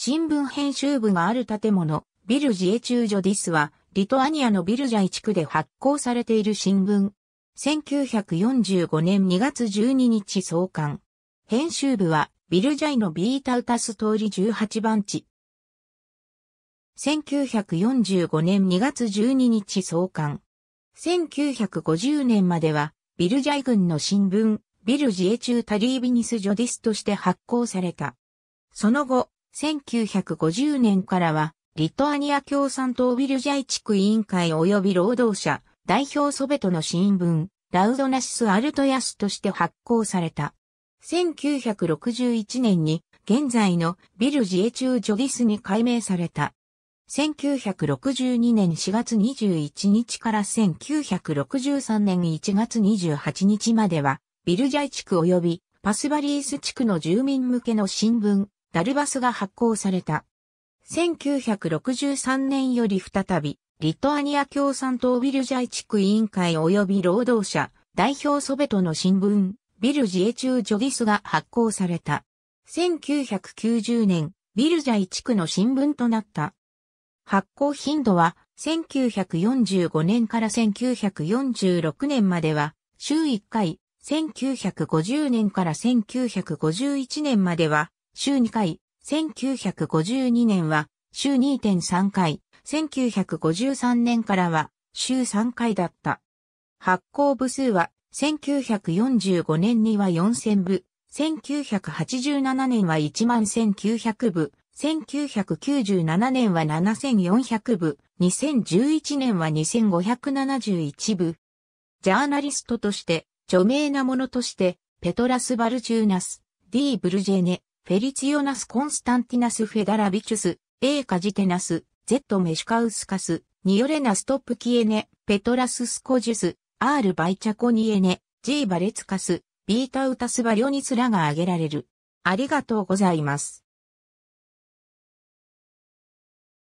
新聞編集部がある建物、ビルジエ中所ディスは、リトアニアのビルジャイ地区で発行されている新聞。1945年2月12日創刊。編集部は、ビルジャイのビータウタス通り18番地。1945年2月12日創刊。1950年までは、ビルジャイ軍の新聞、ビルジエ中タリービニス・ジョディスとして発行された。その後、1950年からは、リトアニア共産党ビルジャイ地区委員会及び労働者、代表ソベトの新聞、ラウドナシス・アルトヤスとして発行された。1961年に、現在のビルジエ中ジョディスに改名された。1962年4月21日から1963年1月28日までは、ビルジャイ地区及びパスバリース地区の住民向けの新聞、ダルバスが発行された。1963年より再び、リトアニア共産党ビルジャイ地区委員会及び労働者、代表ソベトの新聞、ビルジエ中ジョギスが発行された。1990年、ビルジャイ地区の新聞となった。発行頻度は、1945年から1946年までは、週1回、1950年から1951年までは、週2回、1952年は週2.3回、1953年からは週3回だった。発行部数は1945年には4000部、1987年は11900部、1997年は7400部、2011年は2571部。ジャーナリストとして、著名なものとして、ペトラス・バルチューナス、デー・ブルジェネ、フェリチオナス・コンスタンティナス・フェダラビチュス、エーカジテナス、ゼット・メシカウスカス、ニオレナ・ストップ・キエネ、ペトラス・スコジュス、アール・バイチャコニエネ、ジーバレツカス、ビータウタスバリョニスらが挙げられる。ありがとうございます。